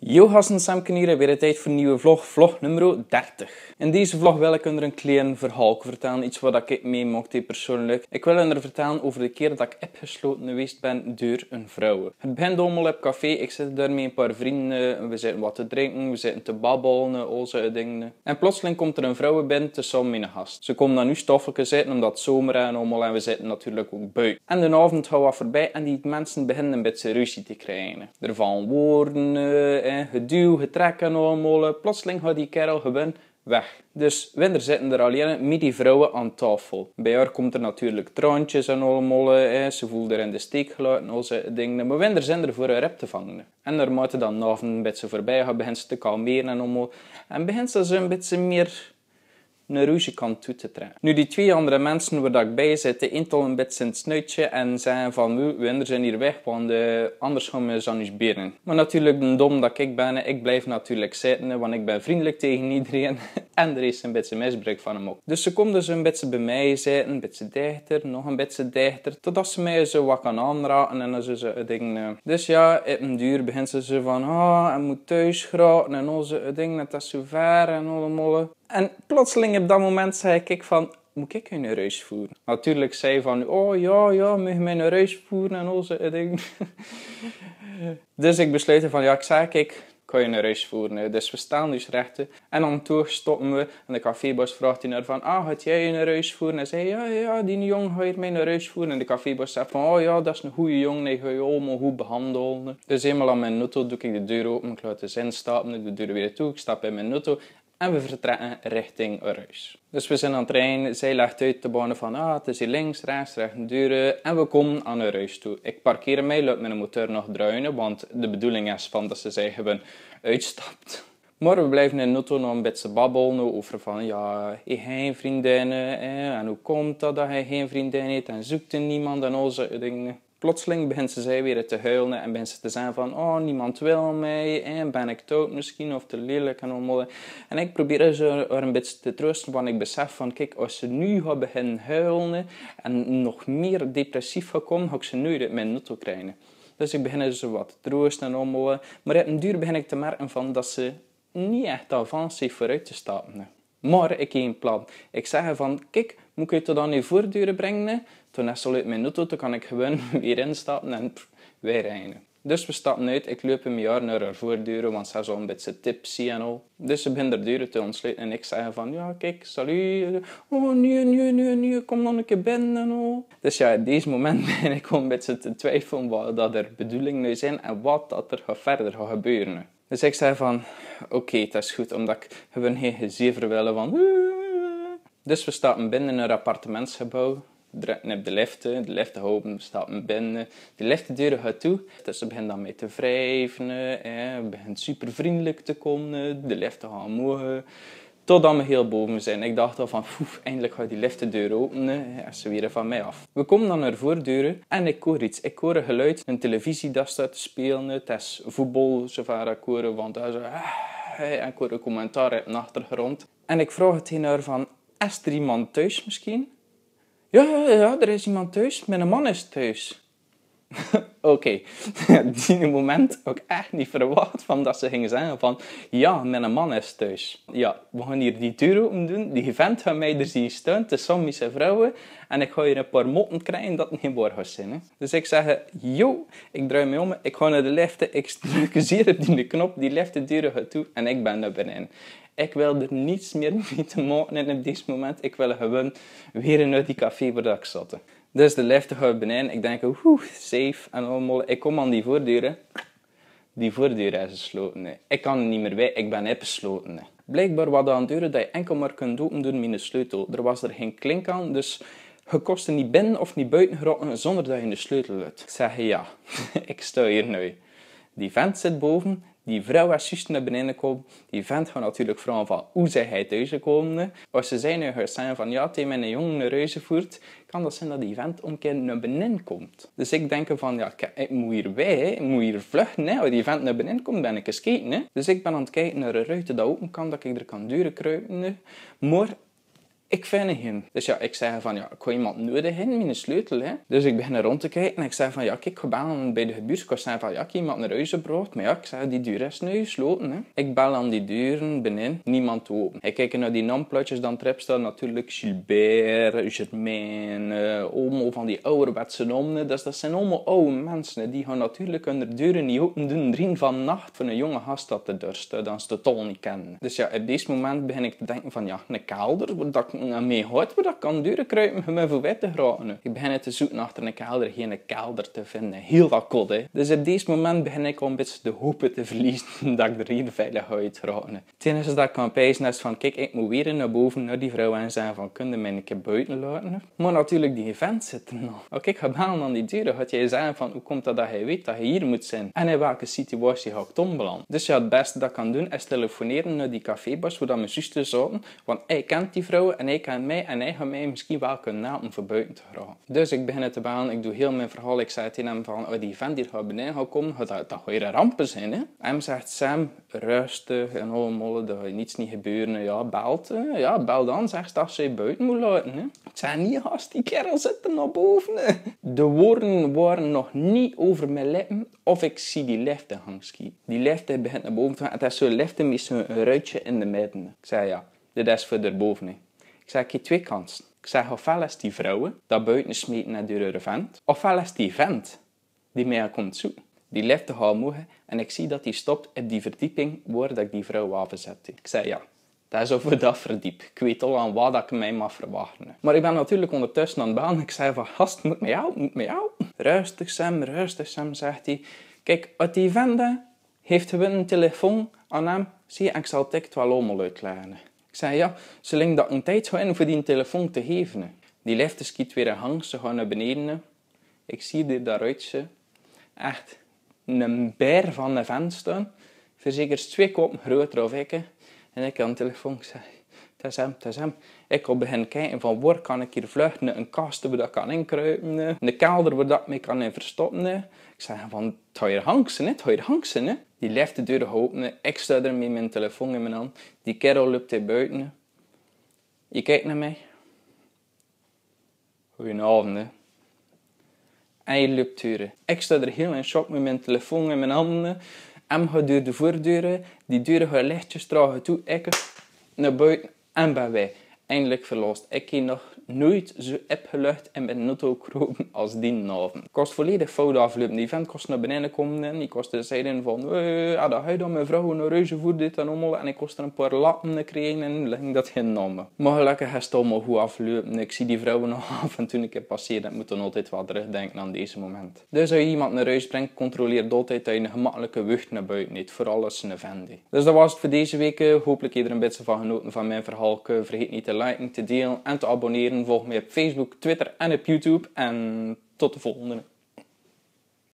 Yo gasten, Samken hier weer een tijd voor een nieuwe vlog, vlog nummer 30. In deze vlog wil ik onder een klein verhaal vertellen, iets wat ik meemaakte persoonlijk. Ik wil er vertellen over de keer dat ik opgesloten geweest ben door een vrouw. Het begint allemaal op café, ik zit daar met een paar vrienden, we zitten wat te drinken, we zitten te babbelen, al zo'n dingen. En plotseling komt er een vrouw binnen tussen mijn gast. Ze komt dan nu stoffelijke zitten, omdat het zomer en allemaal, en we zitten natuurlijk ook buiten. En de avond gaat wat voorbij en die mensen beginnen een beetje ruzie te krijgen. Er vallen woorden en geduw, getrekken allemaal. Plotseling gaat die kerel gewoon weg. Dus winter zitten er alleen met die vrouwen aan tafel. Bij haar komt er natuurlijk troontjes en allemaal. ze voelt er in de steek en al zijn dingen. Maar winter zijn er voor een rep te vangen. En naarmate dan de avond een beetje voorbij gaan beginnen ze te kalmeren en allemaal. En begint ze een beetje meer een ruzie kan toe te trekken. Nu, die twee andere mensen waar dat ik bij zit, eentol een beetje het snuitje en zeggen van, we anderen zijn hier weg, want uh, anders gaan we ze aan beren. Maar natuurlijk, de dom dat ik ben, ik blijf natuurlijk zitten, want ik ben vriendelijk tegen iedereen. en er is een beetje misbruik van hem ook. Dus ze komen dus een beetje bij mij zitten, een beetje dichter, nog een beetje dichter, totdat ze mij zo wat kan aanraken en dan ze ze dingen... Eh, dus ja, op een duur begint ze van, ah, oh, hij moet thuis geraken en onze dingen, dat is zo ver en allemaal. En plotseling op dat moment zei ik van, moet ik een reus voeren? Natuurlijk zei van, oh ja, ja, moet je mij een reus voeren en al zo'n ding. dus ik besluit van, ja, ik zei, kijk, kan je een reus voeren. Dus we staan dus rechten. En dan toch stoppen we. En de cafébos vraagt hij naar van, ah, had jij een reus voeren? En zei, ja, ja, die jong gaat mij een reus voeren. En de cafébos zegt van, oh ja, dat is een goede jong. Die ga je allemaal goed behandelen. Dus eenmaal aan mijn auto doe ik de deur open. Ik laat de zin stappen. Ik doe de deur weer toe. Ik stap in mijn auto en we vertrekken richting Ruis. Dus we zijn aan het rijden, zij legt uit de banen van ah, het is hier links, rechts, rechts, duren en we komen aan een Ruis toe. Ik parkeer mij, laat mijn motor nog druinen, want de bedoeling is van dat ze hebben uitstapt. Maar we blijven in de nog een beetje babbelen nou, over van ja, ik geen vriendinnen en hoe komt dat dat hij geen vriendin heeft en zoekt er niemand en al dingen plotseling begint ze weer te huilen en begint ze te zeggen van, oh, niemand wil mij en ben ik dood misschien of te lelijk en allemaal. En ik probeer ze een beetje te troosten, want ik besef van, kijk, als ze nu gaat beginnen huilen en nog meer depressief gaat komen, ga ik ze nu uit mijn nutto krijgen. Dus ik begin ze wat troosten en allemaal. Maar op een duur begin ik te merken van dat ze niet echt avans heeft vooruit te stappen. Maar ik heb een plan. Ik zeg van, kijk, moet ik het dan nu voortduren brengen? Toen is het uit mijn auto, toen kan ik gewoon weer instappen en pff, weer rijden. Dus we stappen uit, ik loop een jaar naar haar voortduren, want ze is al een beetje tipsy en al. Dus ze begint haar deuren te ontsluiten en ik zeg van, ja kijk, salut, oh nee, nee, nee, nee, kom dan een keer binnen Dus ja, op deze moment ben ik al een beetje te twijfelen wat dat er bedoelingen nu zijn en wat dat er verder gaat gebeuren. Dus ik zei van, oké, okay, dat is goed, omdat ik een geen gezever willen van... Dus we staan binnen in een appartementsgebouw. de liften, de liften open, we stappen binnen. De liftdeuren gaat toe, dus ze beginnen dan mee te wrijven. we beginnen super vriendelijk te komen, de liften gaan mogen. Totdat we heel boven zijn. Ik dacht al van, poef, eindelijk gaat die lift de deur openen. Ja, ze weer van mij af. We komen dan naar voordeuren en ik hoor iets. Ik hoor een geluid, een televisie dat staat te spelen. Het is voetbal, zover ik hoor, want daar zo... Eh, en ik hoor een commentaar op de achtergrond. En ik vraag het haar van, is er iemand thuis misschien? Ja, ja, ja, er is iemand thuis. Mijn man is thuis. Oké, die moment ook echt niet verwacht van dat ze gingen zeggen van ja, mijn man is thuis. Ja, we gaan hier die deur open doen, die vent gaat mij er zien staan de vrouwen en ik ga hier een paar motten krijgen dat het geen woord zijn. Hè. Dus ik zeg, yo, ik draai me om, ik ga naar de lift, ik druk zeer op die knop, die lift de deuren gaat toe en ik ben er binnen. Ik wil er niets meer mee te maken op dit moment. Ik wil gewoon weer naar die café waar ik zat. Dus de lift gaat beneden. Ik denk, oeh, safe en allemaal. Ik kom aan die voordeur. Die voordeur is gesloten. Ik kan er niet meer bij, ik ben gesloten. Blijkbaar wat aan deuren dat je enkel maar kunt open doen met een sleutel. Er was er geen klink aan, dus je kost niet binnen of niet buiten gerotten zonder dat je de sleutel hebt. Ik zeg, ja, ik sta hier nu. Die vent zit boven, die vrouw en zus naar beneden komen. Die vent gaat natuurlijk vooral van hoe zij hij gekomen. Als ze zijn huis zijn van ja, met een jongen naar huis voert, kan dat zijn dat die vent omkeer naar beneden komt. Dus ik denk van ja, ik moet hier weg, ik moet hier vluchten. Hè. Als die vent naar beneden komt, ben ik eens Hè. Dus ik ben aan het kijken naar een ruiten dat open kan, dat ik er kan duren kruipen. Maar ik vind geen, Dus ja, ik zei van, ja, ik wil iemand nodig hebben, mijn sleutel. Hè. Dus ik begin rond te kijken en ik zei van, ja, ik ga bij de buurt. Ik zei van, ja, ik iemand naar huis gebracht. Maar ja, ik zei, die deur is nu gesloten. Hè. Ik bel aan die deuren, binnen, niemand open. Ik kijk naar die namplatjes, dan trap staan natuurlijk Gilbert, Germain, uh, eh, allemaal van die ouderwetse namen. Dus dat zijn allemaal oude mensen. Die gaan natuurlijk hun deuren niet open doen, drie van nacht, van een jonge gast dat te dursten. Dan ze de tol niet kennen. Dus ja, op dit moment begin ik te denken van, ja, een kelder, dat en mij houdt, maar dat kan duren kruipen om voorbij te geraken. Ik begin te zoeken achter een kelder, geen kelder te vinden. Heel akkoord, hè. Dus op deze moment begin ik al een beetje de hoop te verliezen dat ik er hier veilig uit raken. Ten is dat ik kan pijzen is van, kijk, ik moet weer naar boven naar die vrouw en zeggen van, kun je mij een keer buiten laten? Maar natuurlijk, die vent zit er nog. Oké, oh, ik ga bellen aan die deur, gaat jij zeggen van, hoe komt dat dat hij weet dat hij hier moet zijn? En in welke situatie ga ik tombelen? Dus het beste dat ik kan doen is telefoneren naar die cafébars waar mijn zusters zaten, want hij kent die vrouw en en ik aan mij en hij mij misschien wel kunnen naam om van buiten te gaan. Dus ik begin het te bellen. ik doe heel mijn verhaal. Ik zei tegen hem van, oh, die vent die gaat beneden gekomen, komen, dat, dat gaat rampen zijn. Hè? zegt, Sam, rustig en mollen dat gaat niets niet gebeuren. Ja, belt. Ja, bel dan, zegt dat ze buiten moet laten. Hè? Ik niet haast die kerel zit er nog boven. De woorden waren nog niet over mijn lippen of ik zie die liften hangski. Die liften begint naar boven te gaan. Het is zo'n liften met zo'n ruitje in de midden. Ik zei, ja, dit is voor daarboven. Hè? Ik zeg ik twee kansen. Ik zeg, ofwel is die vrouwen dat buiten smeten naar de vent, ofwel is die vent die mij komt zoeken. Die leeft te gaan en ik zie dat hij stopt op die verdieping waar dat ik die vrouw afzet. Ik zei, ja, dat is over dat verdiep. Ik weet al aan wat ik mij mag verwachten. Maar ik ben natuurlijk ondertussen aan het baan. Ik zei van, gast, moet mij helpen, moet mij helpen. Rustig Sam, rustig Sam, zegt hij. Kijk, uit die vende heeft hij een telefoon aan hem. Zie, ik zal het wel allemaal uitleggen. Ik zei ja, zolang dat een tijd gaat in voor die telefoon te geven. Die lift schiet weer in ze gaan naar beneden. Ik zie er daaruit echt een beer van de venster. verzekers twee kop groter of En ik aan de telefoon, ik zei, dat is hem, dat is hem. Ik op begin kijken van waar kan ik hier vluchten, een kast waar dat kan inkruipen, een kelder waar dat mee kan verstoppen. Ik zeg van, gaat hier hangsen, het gaat je hangsen. Die left de deur open, ik sta er met mijn telefoon in mijn hand, die kerel loopt hier buiten. Je kijkt naar mij. Goedenavond. En je loopt hier. Ik sta er heel in shock met mijn telefoon in mijn handen. en ga door de voordeuren, die deuren gaan lichtjes tragen toe, ik naar buiten en bij wij eindelijk verlost. Ik heb nog nooit zo opgelucht en met ook als die avond. Kost volledig fout aflopen. Die vent kost naar beneden komen en die kost de zeiden van... Eh, ja, dat hij dan mijn vrouw een reuze voor dit en allemaal. En ik kost er een paar lappen krijgen en ging dat geen namen. Maar gelukkig is het allemaal goed Ik zie die vrouwen nog af en toen ik heb passeerd. Ik moet dan altijd wat terugdenken aan deze moment. Dus als je iemand naar huis brengt, controleer altijd dat je een gemakkelijke wucht naar buiten Vooral als een vent. Dus dat was het voor deze week. Eh, hopelijk heb er een beetje van genoten van mijn verhaal. Eh, vergeet niet te liken, te delen en te abonneren. Volg me op Facebook, Twitter en op YouTube. En tot de volgende.